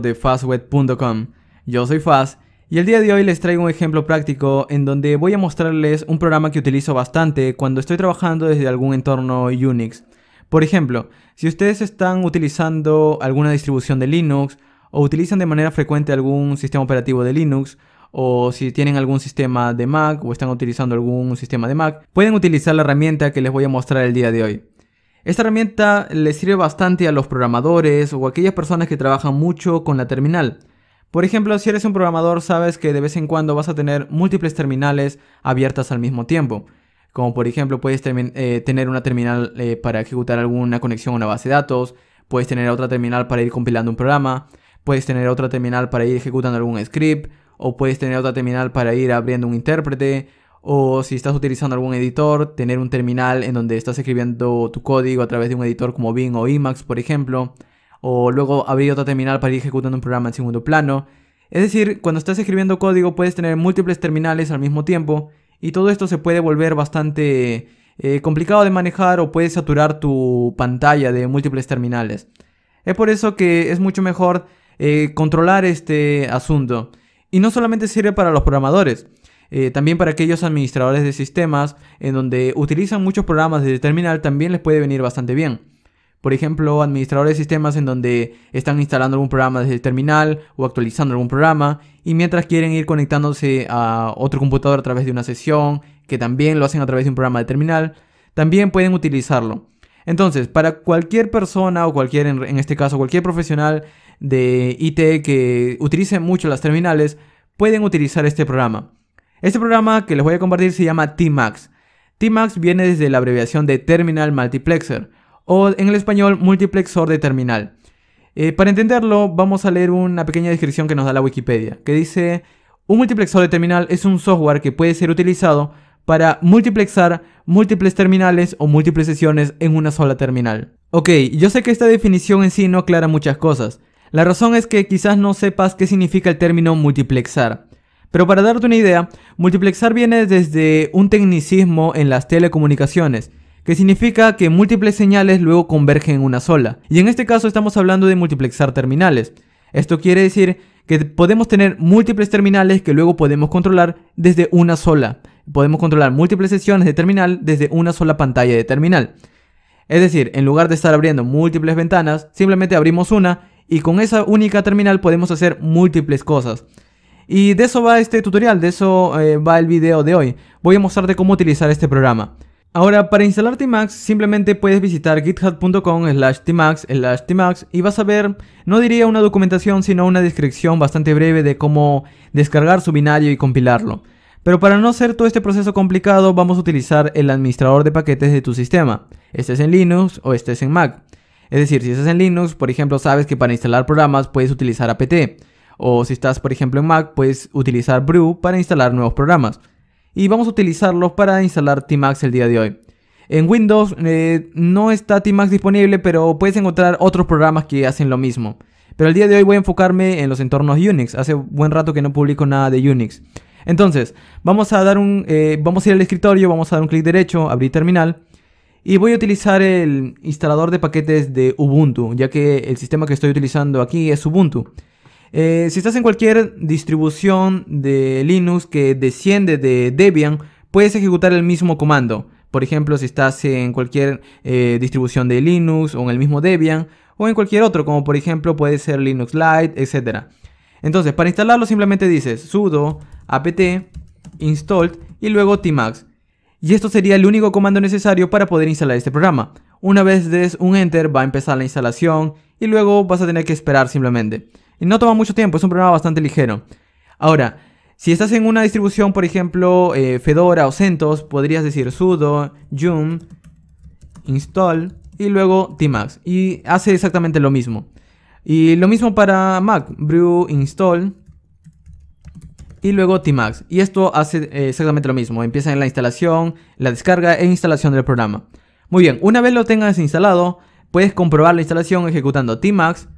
de fastweb.com. Yo soy Fast y el día de hoy les traigo un ejemplo práctico en donde voy a mostrarles un programa que utilizo bastante cuando estoy trabajando desde algún entorno Unix. Por ejemplo, si ustedes están utilizando alguna distribución de Linux o utilizan de manera frecuente algún sistema operativo de Linux o si tienen algún sistema de Mac o están utilizando algún sistema de Mac, pueden utilizar la herramienta que les voy a mostrar el día de hoy. Esta herramienta le sirve bastante a los programadores o a aquellas personas que trabajan mucho con la terminal. Por ejemplo, si eres un programador sabes que de vez en cuando vas a tener múltiples terminales abiertas al mismo tiempo. Como por ejemplo puedes eh, tener una terminal eh, para ejecutar alguna conexión a una base de datos, puedes tener otra terminal para ir compilando un programa, puedes tener otra terminal para ir ejecutando algún script, o puedes tener otra terminal para ir abriendo un intérprete, o si estás utilizando algún editor, tener un terminal en donde estás escribiendo tu código a través de un editor como Bing o Emacs, por ejemplo, o luego abrir otro terminal para ir ejecutando un programa en segundo plano. Es decir, cuando estás escribiendo código puedes tener múltiples terminales al mismo tiempo y todo esto se puede volver bastante eh, complicado de manejar o puedes saturar tu pantalla de múltiples terminales. Es por eso que es mucho mejor eh, controlar este asunto. Y no solamente sirve para los programadores, eh, también para aquellos administradores de sistemas en donde utilizan muchos programas desde terminal también les puede venir bastante bien. Por ejemplo, administradores de sistemas en donde están instalando algún programa desde el terminal o actualizando algún programa y mientras quieren ir conectándose a otro computador a través de una sesión, que también lo hacen a través de un programa de terminal, también pueden utilizarlo. Entonces, para cualquier persona o cualquier, en este caso, cualquier profesional de IT que utilice mucho las terminales, pueden utilizar este programa. Este programa que les voy a compartir se llama TMAX. TMAX viene desde la abreviación de Terminal Multiplexer o en el español multiplexor de terminal. Eh, para entenderlo, vamos a leer una pequeña descripción que nos da la Wikipedia, que dice, un multiplexor de terminal es un software que puede ser utilizado para multiplexar múltiples terminales o múltiples sesiones en una sola terminal. Ok, yo sé que esta definición en sí no aclara muchas cosas. La razón es que quizás no sepas qué significa el término multiplexar. Pero para darte una idea, multiplexar viene desde un tecnicismo en las telecomunicaciones, que significa que múltiples señales luego convergen en una sola. Y en este caso estamos hablando de multiplexar terminales. Esto quiere decir que podemos tener múltiples terminales que luego podemos controlar desde una sola. Podemos controlar múltiples sesiones de terminal desde una sola pantalla de terminal. Es decir, en lugar de estar abriendo múltiples ventanas, simplemente abrimos una y con esa única terminal podemos hacer múltiples cosas. Y de eso va este tutorial, de eso eh, va el video de hoy. Voy a mostrarte cómo utilizar este programa. Ahora, para instalar Tmax, simplemente puedes visitar github.com slash tmax slash tmax y vas a ver, no diría una documentación, sino una descripción bastante breve de cómo descargar su binario y compilarlo. Pero para no hacer todo este proceso complicado, vamos a utilizar el administrador de paquetes de tu sistema, estés en Linux o estés en Mac. Es decir, si estás en Linux, por ejemplo, sabes que para instalar programas puedes utilizar apt. O si estás, por ejemplo, en Mac, puedes utilizar Brew para instalar nuevos programas. Y vamos a utilizarlos para instalar Tmax el día de hoy. En Windows eh, no está Tmax disponible, pero puedes encontrar otros programas que hacen lo mismo. Pero el día de hoy voy a enfocarme en los entornos Unix. Hace buen rato que no publico nada de Unix. Entonces, vamos a dar un, eh, vamos a ir al escritorio, vamos a dar un clic derecho, abrir terminal y voy a utilizar el instalador de paquetes de Ubuntu, ya que el sistema que estoy utilizando aquí es Ubuntu. Eh, si estás en cualquier distribución de Linux que desciende de Debian, puedes ejecutar el mismo comando. Por ejemplo, si estás en cualquier eh, distribución de Linux o en el mismo Debian o en cualquier otro, como por ejemplo puede ser Linux Lite, etc. Entonces, para instalarlo simplemente dices sudo apt install y luego tmax. Y esto sería el único comando necesario para poder instalar este programa. Una vez des un enter va a empezar la instalación y luego vas a tener que esperar simplemente. No toma mucho tiempo, es un programa bastante ligero. Ahora, si estás en una distribución, por ejemplo, eh, Fedora o CentOS, podrías decir sudo yum install y luego tmax. Y hace exactamente lo mismo. Y lo mismo para Mac, brew install y luego tmax. Y esto hace eh, exactamente lo mismo. Empieza en la instalación, la descarga e instalación del programa. Muy bien, una vez lo tengas instalado, puedes comprobar la instalación ejecutando tmax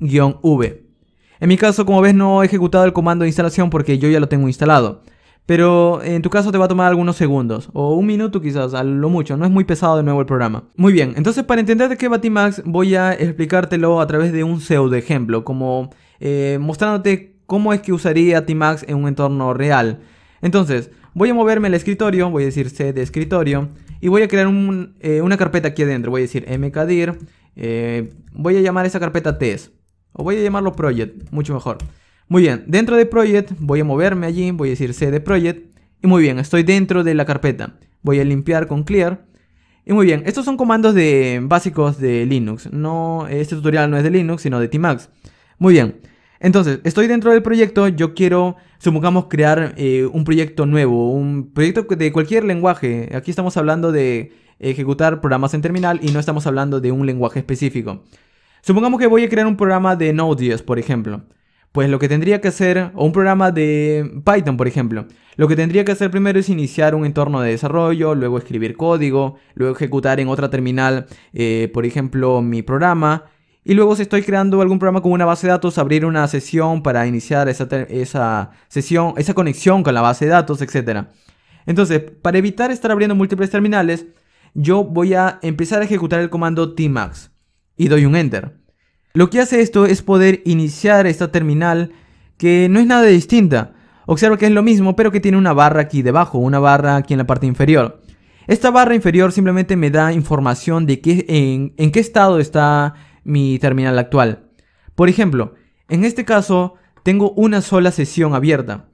v En mi caso, como ves, no he ejecutado el comando de instalación porque yo ya lo tengo instalado. Pero en tu caso te va a tomar algunos segundos, o un minuto quizás, a lo mucho, no es muy pesado de nuevo el programa. Muy bien, entonces para entender de qué va TMAX voy a explicártelo a través de un pseudo ejemplo, como eh, mostrándote cómo es que usaría TMAX en un entorno real. Entonces, voy a moverme al escritorio, voy a decir C de escritorio, y voy a crear eh, una carpeta aquí adentro, voy a decir mkdir, eh, voy a llamar esa carpeta test. E o voy a llamarlo project, mucho mejor. Muy bien, dentro de project voy a moverme allí, voy a decir de project. Y muy bien, estoy dentro de la carpeta. Voy a limpiar con clear. Y muy bien, estos son comandos básicos de Linux. No, este tutorial no es de Linux, sino de Tmax. Muy bien, entonces, estoy dentro del proyecto, yo quiero, supongamos, crear eh, un proyecto nuevo, un proyecto de cualquier lenguaje. Aquí estamos hablando de ejecutar programas en terminal y no estamos hablando de un lenguaje específico. Supongamos que voy a crear un programa de Node.js, por ejemplo. Pues lo que tendría que hacer, o un programa de Python, por ejemplo, lo que tendría que hacer primero es iniciar un entorno de desarrollo, luego escribir código, luego ejecutar en otra terminal, eh, por ejemplo, mi programa, y luego si estoy creando algún programa con una base de datos, abrir una sesión para iniciar esa, esa sesión, esa conexión con la base de datos, etc. Entonces, para evitar estar abriendo múltiples terminales, yo voy a empezar a ejecutar el comando tmax y doy un enter. Lo que hace esto es poder iniciar esta terminal que no es nada distinta. Observa que es lo mismo pero que tiene una barra aquí debajo, una barra aquí en la parte inferior. Esta barra inferior simplemente me da información de qué, en, qué estado está mi terminal actual. Por ejemplo, en este caso tengo una sola sesión abierta.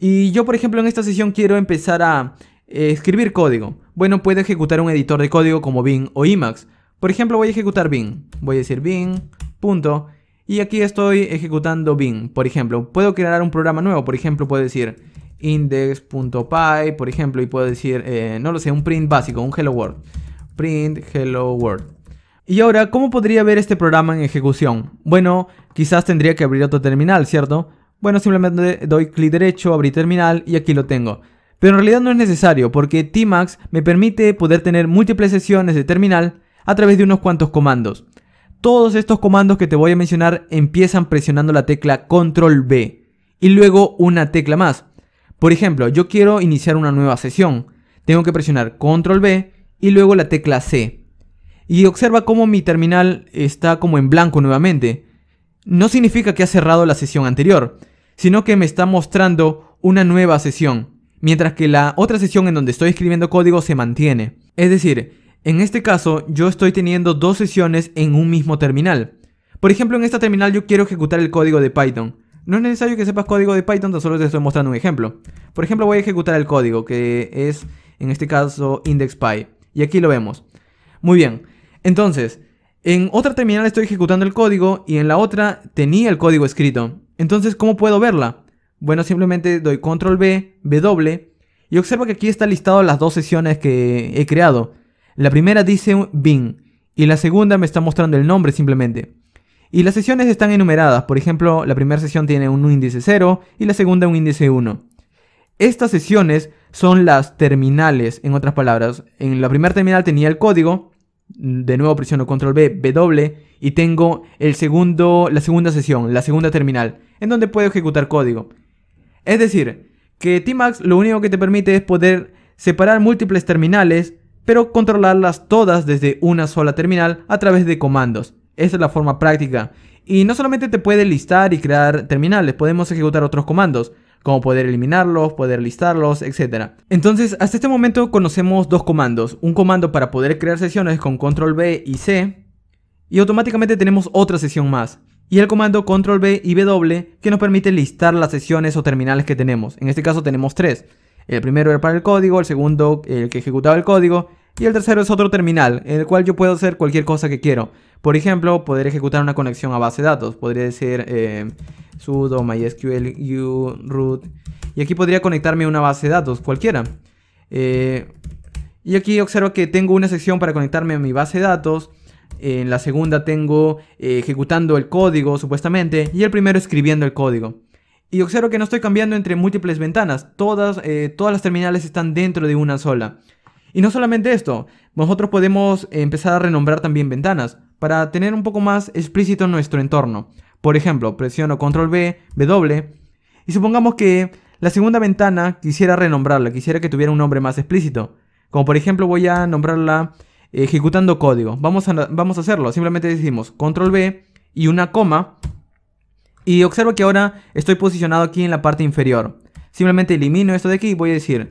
Y yo, por ejemplo, en esta sesión quiero empezar a eh, escribir código. Bueno, puedo ejecutar un editor de código como Bing o Emacs. Por ejemplo, voy a ejecutar bin. Voy a decir bin, punto. Y aquí estoy ejecutando bin. Por ejemplo, puedo crear un programa nuevo. Por ejemplo, puedo decir index.py, por ejemplo, y puedo decir, eh, no lo sé, un print básico, un hello world. Print hello world. Y ahora, ¿cómo podría ver este programa en ejecución? Bueno, quizás tendría que abrir otro terminal, ¿cierto? Bueno, simplemente doy clic derecho, abrir terminal y aquí lo tengo. Pero en realidad no es necesario porque Tmax me permite poder tener múltiples sesiones de terminal a través de unos cuantos comandos. Todos estos comandos que te voy a mencionar empiezan presionando la tecla Control B y luego una tecla más. Por ejemplo, yo quiero iniciar una nueva sesión. Tengo que presionar Control B y luego la tecla C. Y observa cómo mi terminal está como en blanco nuevamente. No significa que ha cerrado la sesión anterior, sino que me está mostrando una nueva sesión, mientras que la otra sesión en donde estoy escribiendo código se mantiene. Es decir, en este caso, yo estoy teniendo dos sesiones en un mismo terminal. Por ejemplo, en esta terminal yo quiero ejecutar el código de Python. No es necesario que sepas código de Python, tan solo te estoy mostrando un ejemplo. Por ejemplo, voy a ejecutar el código, que es, en este caso, index.py. Y aquí lo vemos. Muy bien. Entonces, en otra terminal estoy ejecutando el código y en la otra tenía el código escrito. Entonces, ¿cómo puedo verla? Bueno, simplemente doy control B, W, y observo que aquí está listado las dos sesiones que he creado. La primera dice bin y la segunda me está mostrando el nombre simplemente. Y las sesiones están enumeradas, por ejemplo, la primera sesión tiene un índice 0 y la segunda un índice 1. Estas sesiones son las terminales, en otras palabras. En la primera terminal tenía el código, de nuevo presiono control B, W, y tengo el segundo, la segunda sesión, la segunda terminal, en donde puedo ejecutar código. Es decir, que Tmax lo único que te permite es poder separar múltiples terminales pero controlarlas todas desde una sola terminal a través de comandos. Esa es la forma práctica. Y no solamente te puede listar y crear terminales, podemos ejecutar otros comandos, como poder eliminarlos, poder listarlos, etc. Entonces, hasta este momento conocemos dos comandos. Un comando para poder crear sesiones con control B y C, y automáticamente tenemos otra sesión más. Y el comando control B y W que nos permite listar las sesiones o terminales que tenemos. En este caso tenemos tres. El primero era para el código, el segundo el que ejecutaba el código y el tercero es otro terminal, en el cual yo puedo hacer cualquier cosa que quiero. Por ejemplo, poder ejecutar una conexión a base de datos. Podría ser eh, sudo mysql root. Y aquí podría conectarme a una base de datos, cualquiera. Eh, y aquí observo que tengo una sección para conectarme a mi base de datos. En la segunda tengo eh, ejecutando el código, supuestamente. Y el primero escribiendo el código. Y observo que no estoy cambiando entre múltiples ventanas. Todas, todas las terminales están dentro de una sola. Y no solamente esto, nosotros podemos empezar a renombrar también ventanas para tener un poco más explícito nuestro entorno. Por ejemplo, presiono control B, W, y supongamos que la segunda ventana quisiera renombrarla, quisiera que tuviera un nombre más explícito. Como por ejemplo voy a nombrarla eh, ejecutando código. Vamos a, vamos a hacerlo, simplemente decimos control B y una coma. Y observo que ahora estoy posicionado aquí en la parte inferior. Simplemente elimino esto de aquí y voy a decir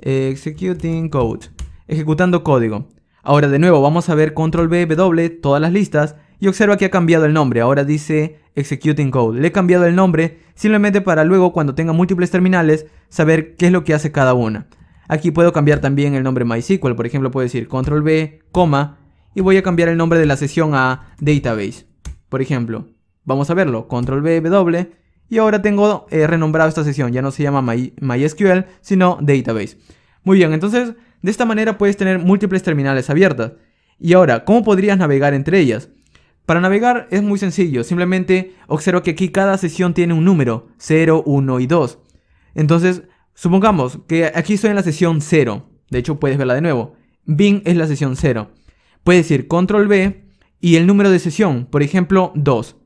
eh, executing code. Ejecutando código. Ahora de nuevo vamos a ver control B, W, todas las listas. Y observa que ha cambiado el nombre. Ahora dice executing code. Le he cambiado el nombre simplemente para luego cuando tenga múltiples terminales saber qué es lo que hace cada una. Aquí puedo cambiar también el nombre MySQL. Por ejemplo puedo decir control B, coma. Y voy a cambiar el nombre de la sesión a database. Por ejemplo, vamos a verlo. Control B, W y ahora tengo eh, renombrado esta sesión, ya no se llama MySQL, sino Database. Muy bien, entonces de esta manera puedes tener múltiples terminales abiertas. Y ahora, ¿cómo podrías navegar entre ellas? Para navegar es muy sencillo, simplemente observa que aquí cada sesión tiene un número, 0, 1 y 2. Entonces, supongamos que aquí estoy en la sesión 0, de hecho puedes verla de nuevo, bin es la sesión 0. Puedes decir control B y el número de sesión, por ejemplo 2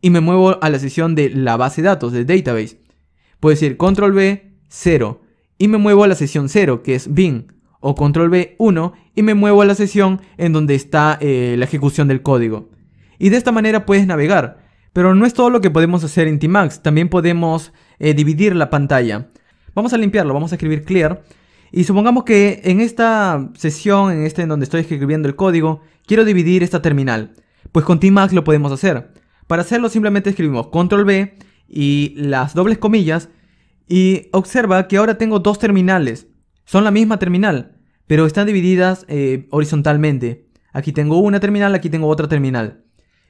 y me muevo a la sesión de la base de datos, de database. Puedo decir control B 0 y me muevo a la sesión 0, que es bin, o control B 1 y me muevo a la sesión en donde está eh, la ejecución del código. Y de esta manera puedes navegar. Pero no es todo lo que podemos hacer en Tmax, también podemos eh, dividir la pantalla. Vamos a limpiarlo, vamos a escribir clear. Y supongamos que en esta sesión, en esta en donde estoy escribiendo el código, quiero dividir esta terminal. Pues con Tmax lo podemos hacer. Para hacerlo simplemente escribimos control B y las dobles comillas y observa que ahora tengo dos terminales. Son la misma terminal, pero están divididas eh, horizontalmente. Aquí tengo una terminal, aquí tengo otra terminal.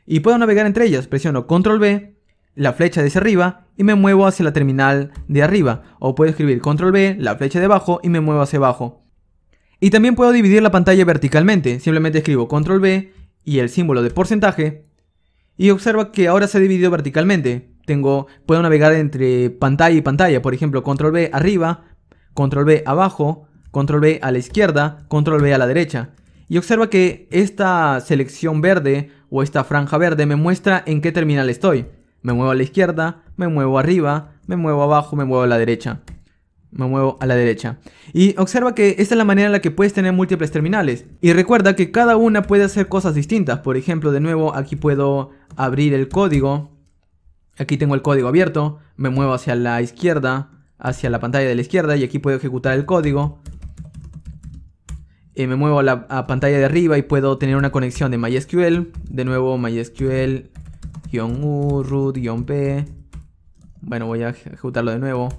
Y puedo navegar entre ellas. Presiono control B, la flecha hacia arriba y me muevo hacia la terminal de arriba. O puedo escribir control B, la flecha de abajo y me muevo hacia abajo. Y también puedo dividir la pantalla verticalmente. Simplemente escribo control B y el símbolo de porcentaje y observa que ahora se ha dividido verticalmente. Tengo, puedo navegar entre pantalla y pantalla, por ejemplo, control B arriba, control B abajo, control B a la izquierda, control B a la derecha. Y observa que esta selección verde o esta franja verde me muestra en qué terminal estoy. Me muevo a la izquierda, me muevo arriba, me muevo abajo, me muevo a la derecha me muevo a la derecha. Y observa que esta es la manera en la que puedes tener múltiples terminales. Y recuerda que cada una puede hacer cosas distintas. Por ejemplo, de nuevo, aquí puedo abrir el código. Aquí tengo el código abierto. Me muevo hacia la izquierda, hacia la pantalla de la izquierda. Y aquí puedo ejecutar el código. Y eh, me muevo a la pantalla de arriba y puedo tener una conexión de MySQL. De nuevo, MySQL, u, root, p. Bueno, voy a ejecutarlo de nuevo.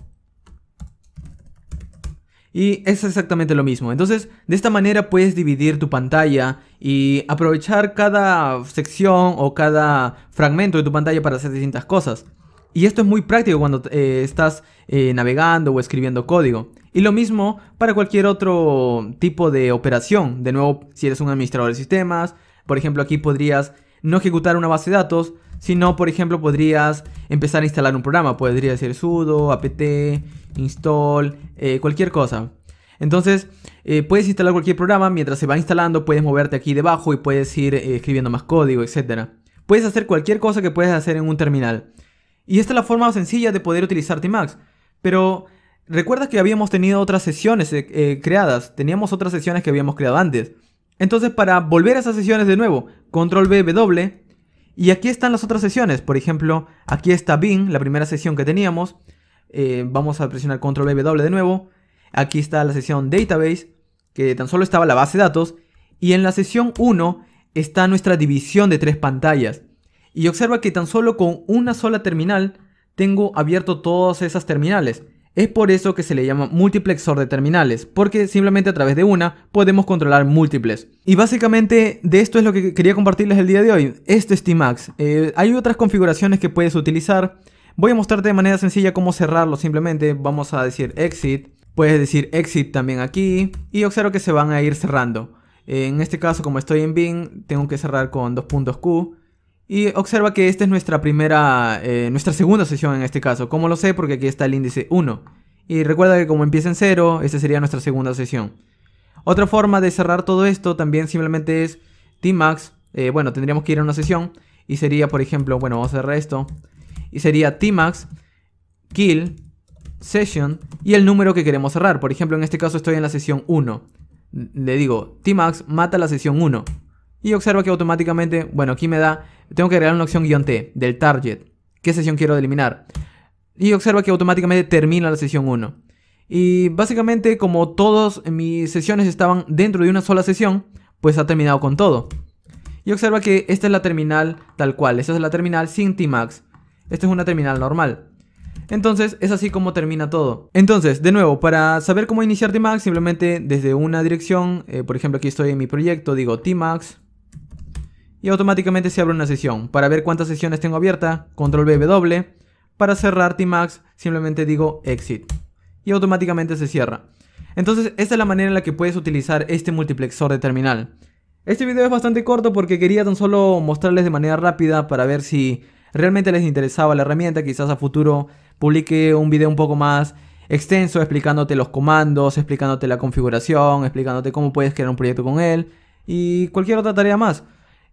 Y es exactamente lo mismo. Entonces, de esta manera puedes dividir tu pantalla y aprovechar cada sección o cada fragmento de tu pantalla para hacer distintas cosas. Y esto es muy práctico cuando eh, estás eh, navegando o escribiendo código. Y lo mismo para cualquier otro tipo de operación. De nuevo, si eres un administrador de sistemas, por ejemplo, aquí podrías no ejecutar una base de datos, si no, por ejemplo, podrías empezar a instalar un programa. Podría ser sudo, apt, install, eh, cualquier cosa. Entonces, eh, puedes instalar cualquier programa. Mientras se va instalando, puedes moverte aquí debajo y puedes ir eh, escribiendo más código, etc. Puedes hacer cualquier cosa que puedes hacer en un terminal. Y esta es la forma sencilla de poder utilizar Tmax. Pero recuerda que habíamos tenido otras sesiones creadas. Teníamos otras sesiones que habíamos creado antes. Entonces, para volver a esas sesiones de nuevo, control B, W, y aquí están las otras sesiones. Por ejemplo, aquí está Bing, la primera sesión que teníamos. Eh, vamos a presionar control W de nuevo. Aquí está la sesión database, que tan solo estaba la base de datos. Y en la sesión 1 está nuestra división de tres pantallas. Y observa que tan solo con una sola terminal tengo abierto todas esas terminales. Es por eso que se le llama multiplexor de terminales, porque simplemente a través de una podemos controlar múltiples. Y básicamente de esto es lo que quería compartirles el día de hoy. Esto es t hay otras configuraciones que puedes utilizar. Voy a mostrarte de manera sencilla cómo cerrarlo. Simplemente vamos a decir exit. Puedes decir exit también aquí. Y observo que se van a ir cerrando. En este caso, como estoy en Bing, tengo que cerrar con dos puntos Q. Y observa que esta es nuestra primera, eh, nuestra segunda sesión en este caso. ¿Cómo lo sé? Porque aquí está el índice 1. Y recuerda que como empieza en 0, esta sería nuestra segunda sesión. Otra forma de cerrar todo esto también simplemente es tmax. Eh, bueno, tendríamos que ir a una sesión. Y sería, por ejemplo, bueno, vamos a cerrar esto. Y sería tmax kill session y el número que queremos cerrar. Por ejemplo, en este caso estoy en la sesión 1. Le digo, tmax mata la sesión 1. Y observa que automáticamente, bueno, aquí me da, tengo que agregar una opción guión T del target. ¿Qué sesión quiero eliminar? Y observa que automáticamente termina la sesión 1. Y básicamente como todas mis sesiones estaban dentro de una sola sesión, pues ha terminado con todo. Y observa que esta es la terminal tal cual, esta es la terminal sin Tmax. Esta es una terminal normal. Entonces es así como termina todo. Entonces, de nuevo, para saber cómo iniciar Tmax, simplemente desde una dirección, eh, por ejemplo aquí estoy en mi proyecto, digo Tmax, y automáticamente se abre una sesión. Para ver cuántas sesiones tengo abierta, control W. Para cerrar Tmax simplemente digo exit y automáticamente se cierra. Entonces esta es la manera en la que puedes utilizar este multiplexor de terminal. Este video es bastante corto porque quería tan solo mostrarles de manera rápida para ver si realmente les interesaba la herramienta. Quizás a futuro publique un video un poco más extenso explicándote los comandos, explicándote la configuración, explicándote cómo puedes crear un proyecto con él y cualquier otra tarea más.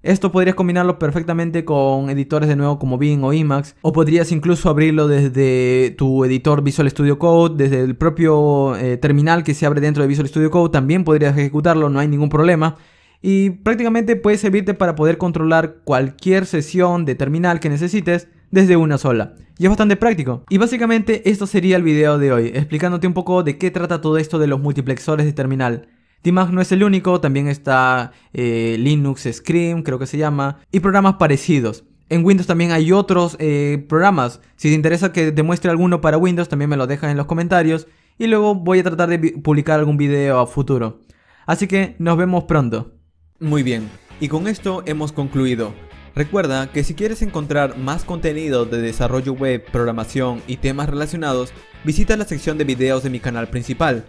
Esto podrías combinarlo perfectamente con editores de nuevo como Bing o Emacs, o podrías incluso abrirlo desde tu editor Visual Studio Code, desde el propio eh, terminal que se abre dentro de Visual Studio Code, también podrías ejecutarlo, no hay ningún problema. Y prácticamente puede servirte para poder controlar cualquier sesión de terminal que necesites desde una sola. Y es bastante práctico. Y básicamente esto sería el video de hoy, explicándote un poco de qué trata todo esto de los multiplexores de terminal. Dimag no es el único, también está eh, Linux Scream, creo que se llama, y programas parecidos. En Windows también hay otros eh, programas. Si te interesa que demuestre alguno para Windows, también me lo dejas en los comentarios. Y luego voy a tratar de publicar algún video a futuro. Así que nos vemos pronto. Muy bien, y con esto hemos concluido. Recuerda que si quieres encontrar más contenido de desarrollo web, programación y temas relacionados, visita la sección de videos de mi canal principal.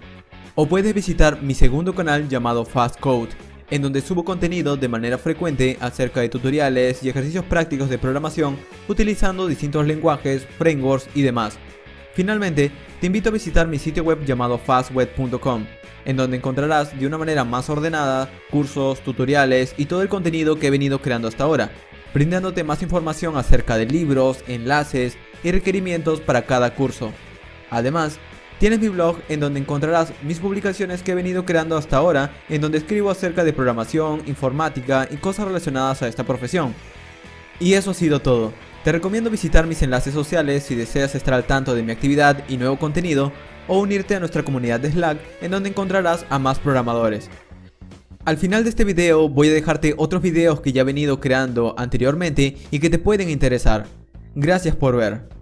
O puedes visitar mi segundo canal llamado Fast Code, en donde subo contenido de manera frecuente acerca de tutoriales y ejercicios prácticos de programación utilizando distintos lenguajes, frameworks y demás. Finalmente, te invito a visitar mi sitio web llamado fastweb.com, en donde encontrarás de una manera más ordenada cursos, tutoriales y todo el contenido que he venido creando hasta ahora, brindándote más información acerca de libros, enlaces y requerimientos para cada curso. Además, Tienes mi blog en donde encontrarás mis publicaciones que he venido creando hasta ahora, en donde escribo acerca de programación, informática y cosas relacionadas a esta profesión. Y eso ha sido todo. Te recomiendo visitar mis enlaces sociales si deseas estar al tanto de mi actividad y nuevo contenido, o unirte a nuestra comunidad de Slack en donde encontrarás a más programadores. Al final de este video voy a dejarte otros videos que ya he venido creando anteriormente y que te pueden interesar. Gracias por ver.